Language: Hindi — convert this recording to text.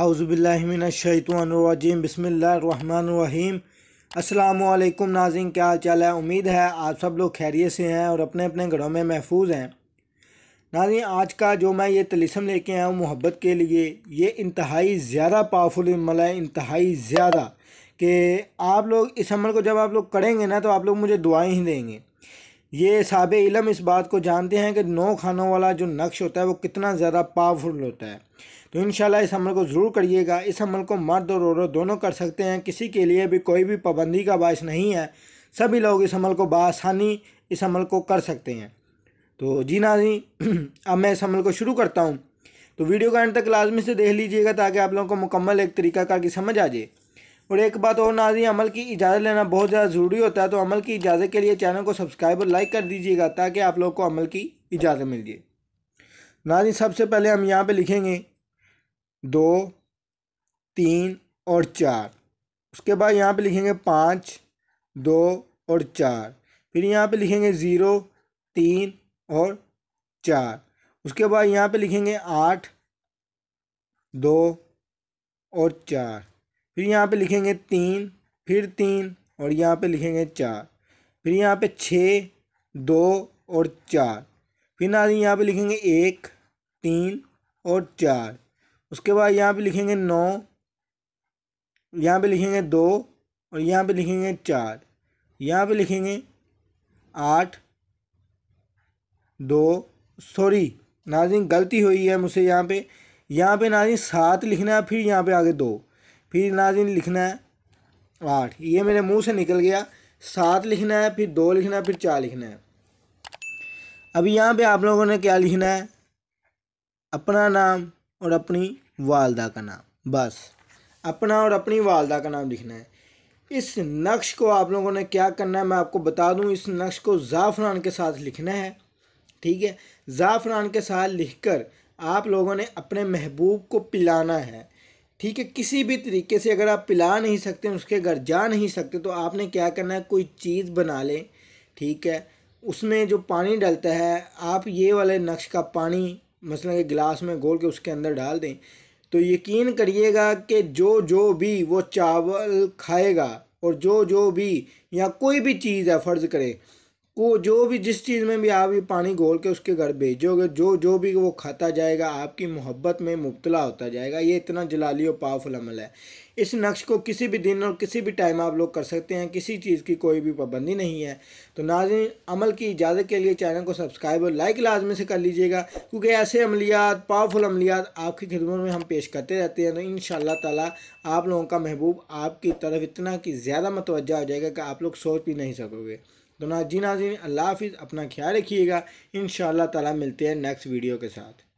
आउज़बिल्लिमिनशैतवाजीम बसमीम अल्लाम नाजिन क्या हाल चाल है उम्मीद है आप सब लोग खैरियत से हैं और अपने अपने घरों में महफूज हैं नाजिन आज का जो मैं ये तलिसम लेके आया हूँ मोहब्बत के लिए ये इंतहाई ज़्यादा पावरफुल अमल है इंतहाई ज़्यादा कि आप लोग इस अमल को जब आप लोग करेंगे ना तो आप लोग मुझे दुआएं ही देंगे ये साब इलम इस बात को जानते हैं कि नौ खानों वाला जो नक्श होता है वो कितना ज़्यादा पावरफुल होता है तो इन इस अमल को ज़रूर करिएगा इस अमल को मर्द और औरत दोनों कर सकते हैं किसी के लिए भी कोई भी पाबंदी का बायस नहीं है सभी लोग इस अमल को बसानी इस अमल को कर सकते हैं तो जी ना जी अब मैं इस अमल को शुरू करता हूँ तो वीडियो का एंड तक लाजमी से देख लीजिएगा ताकि आप लोगों को मुकम्मल एक तरीका का समझ आ जाए और एक बात और नाजी अमल की इजाज़त लेना बहुत ज़्यादा ज़रूरी होता है तो अमल की इजाज़त के लिए चैनल को सब्सक्राइब और लाइक कर दीजिएगा ताकि आप लोग को अमल की इजाज़त मिल जाए नाजी सबसे पहले हम यहाँ पर लिखेंगे दो तीन और चार उसके बाद यहाँ पे लिखेंगे पाँच दो और चार फिर यहाँ पे लिखेंगे ज़ीरो तीन और चार उसके बाद यहाँ पे लिखेंगे आठ दो और चार फिर यहाँ पे लिखेंगे तीन फिर तीन और यहाँ पे लिखेंगे चार फिर यहाँ पे छः दो और चार फिर ना यहाँ पे लिखेंगे एक तीन और चार उसके बाद यहाँ पे लिखेंगे नौ यहाँ पे लिखेंगे दो और यहाँ पे लिखेंगे चार यहाँ पे लिखेंगे आठ दो सॉरी नाजिन गलती हुई है मुझसे यहाँ पे यहाँ पे नाजिन सात लिखना है फिर यहाँ पे आगे दो फिर नाजिन लिखना है आठ ये मेरे मुंह से निकल गया सात लिखना है फिर दो लिखना है फिर चार लिखना है अभी यहाँ पे आप लोगों ने क्या लिखना है अपना नाम और अपनी वालदा का नाम बस अपना और अपनी वालदा का नाम लिखना है इस नक्श को आप लोगों ने क्या करना है मैं आपको बता दूँ इस नक्श को ज़ाफ़रान के साथ लिखना है ठीक है ज़ाफ़रान के साथ लिखकर आप लोगों ने अपने महबूब को पिलाना है ठीक है किसी भी तरीके से अगर आप पिला नहीं सकते उसके घर जा नहीं सकते तो आपने क्या करना है कोई चीज़ बना लें ठीक है उसमें जो पानी डलता है आप ये वाले नक्श का पानी मसलन के गिलास में घोल के उसके अंदर डाल दें तो यकीन करिएगा कि जो जो भी वो चावल खाएगा और जो जो भी या कोई भी चीज़ है फ़र्ज़ करे वो जो भी जिस चीज़ में भी आप ये पानी घोल के उसके घर भेजोगे जो जो भी वो खाता जाएगा आपकी मोहब्बत में मुबतला होता जाएगा ये इतना जलाली और पावरफुल अमल है इस नक्श को किसी भी दिन और किसी भी टाइम आप लोग कर सकते हैं किसी चीज़ की कोई भी पाबंदी नहीं है तो नाजिन अमल की इजाज़त के लिए चैनल को सब्सक्राइब और लाइक लाजमी से कर लीजिएगा क्योंकि ऐसे अमलियात पावरफुल अमलियात आपकी खिदमत में हम पेश करते रहते हैं तो इन ताला आप लोगों का महबूब आपकी तरफ इतना कि ज़्यादा मतवजा हो जाएगा कि आप लोग सोच भी नहीं सकोगे तो ना जी नाजिन अल्लाह हाफिज़ अपना ख्याल रखिएगा इन ताला मिलते हैं नेक्स्ट वीडियो के साथ